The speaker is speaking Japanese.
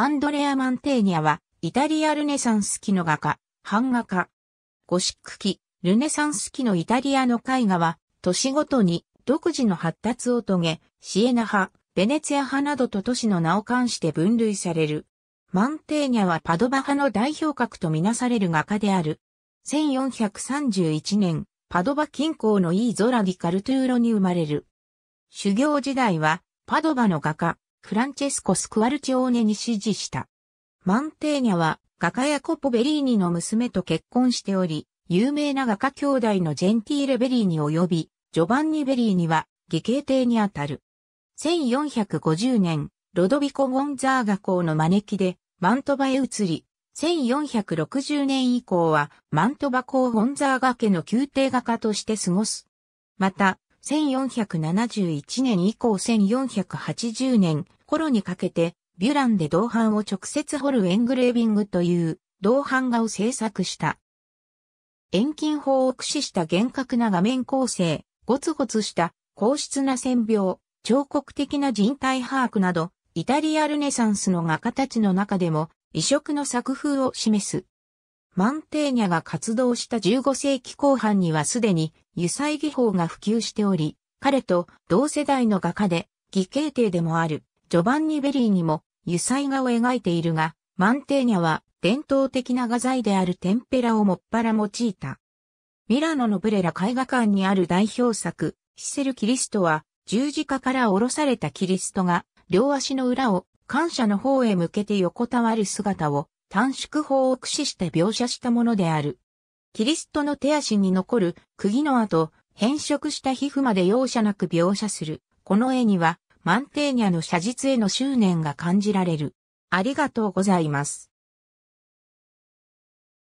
アンドレア・マンテーニャは、イタリアルネサンス期の画家、版画家。ゴシック期、ルネサンス期のイタリアの絵画は、年ごとに独自の発達を遂げ、シエナ派、ベネツィア派などと都市の名を冠して分類される。マンテーニャはパドバ派の代表格とみなされる画家である。1431年、パドバ近郊のイーゾラディ・カルトゥーロに生まれる。修行時代は、パドバの画家、フランチェスコ・スクワルチオーネに指示した。マンテーニャは画家やコポ・ベリーニの娘と結婚しており、有名な画家兄弟のジェンティーレ・ベリーニ及び、ジョバンニ・ベリーニは、義兄弟にあたる。1450年、ロドビコ・ゴンザーガ校の招きで、マントバへ移り、1460年以降は、マントバ校ゴンザーガ家の宮廷画家として過ごす。また、1471年以降1480年頃にかけて、ビュランで銅版を直接彫るエングレービングという銅版画を制作した。遠近法を駆使した厳格な画面構成、ゴツゴツした硬質な線描、彫刻的な人体把握など、イタリアルネサンスの画家たちの中でも異色の作風を示すマンテーニャが活動した15世紀後半にはすでに油彩技法が普及しており、彼と同世代の画家で、義兄弟でもあるジョバンニ・ベリーにも油彩画を描いているが、マンテーニャは伝統的な画材であるテンペラをもっぱら用いた。ミラノのブレラ絵画館にある代表作、シセル・キリストは、十字架から下ろされたキリストが、両足の裏を感謝の方へ向けて横たわる姿を短縮法を駆使して描写したものである。キリストの手足に残る釘の跡、変色した皮膚まで容赦なく描写する。この絵には、マンテーニャの写実への執念が感じられる。ありがとうございます。